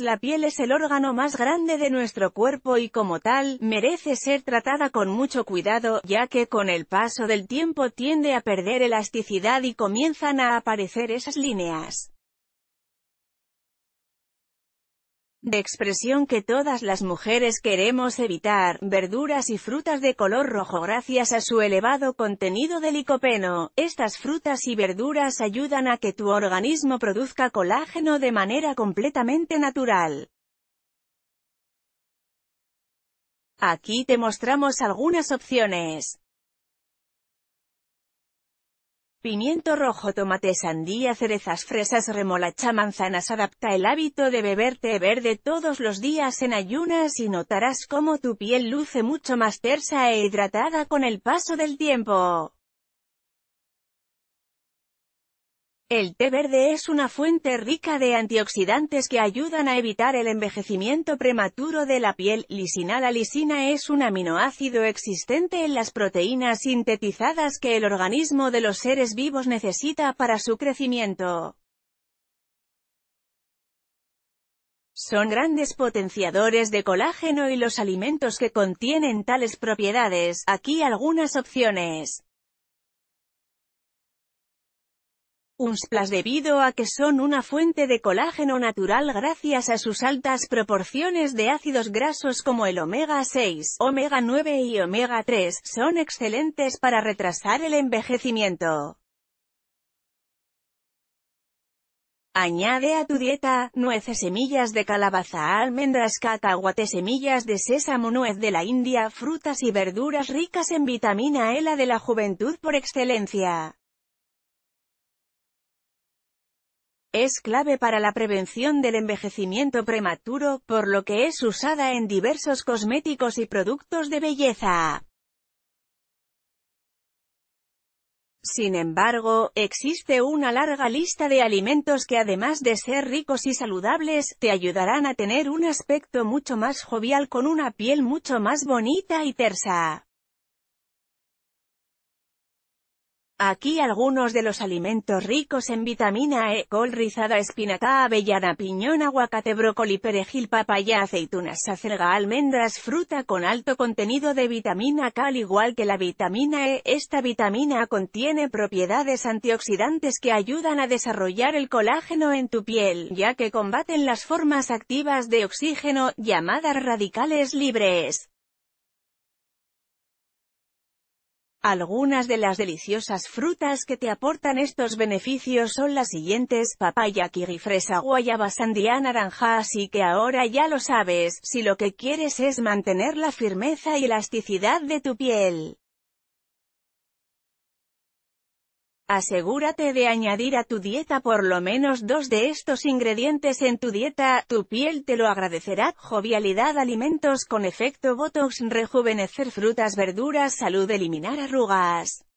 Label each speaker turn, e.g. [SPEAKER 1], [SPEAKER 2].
[SPEAKER 1] la piel es el órgano más grande de nuestro cuerpo y como tal, merece ser tratada con mucho cuidado, ya que con el paso del tiempo tiende a perder elasticidad y comienzan a aparecer esas líneas. de expresión que todas las mujeres queremos evitar, verduras y frutas de color rojo gracias a su elevado contenido de licopeno. Estas frutas y verduras ayudan a que tu organismo produzca colágeno de manera completamente natural. Aquí te mostramos algunas opciones pimiento rojo, tomate, sandía, cerezas, fresas, remolacha, manzanas. Adapta el hábito de beber té verde todos los días en ayunas y notarás cómo tu piel luce mucho más tersa e hidratada con el paso del tiempo. El té verde es una fuente rica de antioxidantes que ayudan a evitar el envejecimiento prematuro de la piel. Lisina La lisina es un aminoácido existente en las proteínas sintetizadas que el organismo de los seres vivos necesita para su crecimiento. Son grandes potenciadores de colágeno y los alimentos que contienen tales propiedades. Aquí algunas opciones. Unsplash debido a que son una fuente de colágeno natural gracias a sus altas proporciones de ácidos grasos como el omega 6, omega 9 y omega 3, son excelentes para retrasar el envejecimiento. Añade a tu dieta, nueces semillas de calabaza, almendras, cacahuate, semillas de sésamo, nuez de la India, frutas y verduras ricas en vitamina E, la de la juventud por excelencia. Es clave para la prevención del envejecimiento prematuro, por lo que es usada en diversos cosméticos y productos de belleza. Sin embargo, existe una larga lista de alimentos que además de ser ricos y saludables, te ayudarán a tener un aspecto mucho más jovial con una piel mucho más bonita y tersa. Aquí algunos de los alimentos ricos en vitamina E, col rizada, espinaca, avellana, piñón, aguacate, brócoli, perejil, papaya, aceitunas, acelga, almendras, fruta con alto contenido de vitamina K al igual que la vitamina E. Esta vitamina contiene propiedades antioxidantes que ayudan a desarrollar el colágeno en tu piel, ya que combaten las formas activas de oxígeno, llamadas radicales libres. Algunas de las deliciosas frutas que te aportan estos beneficios son las siguientes, papaya, kiwi, fresa, guayaba, sandía, naranja, así que ahora ya lo sabes, si lo que quieres es mantener la firmeza y elasticidad de tu piel. Asegúrate de añadir a tu dieta por lo menos dos de estos ingredientes en tu dieta, tu piel te lo agradecerá, jovialidad alimentos con efecto Botox rejuvenecer frutas verduras salud eliminar arrugas.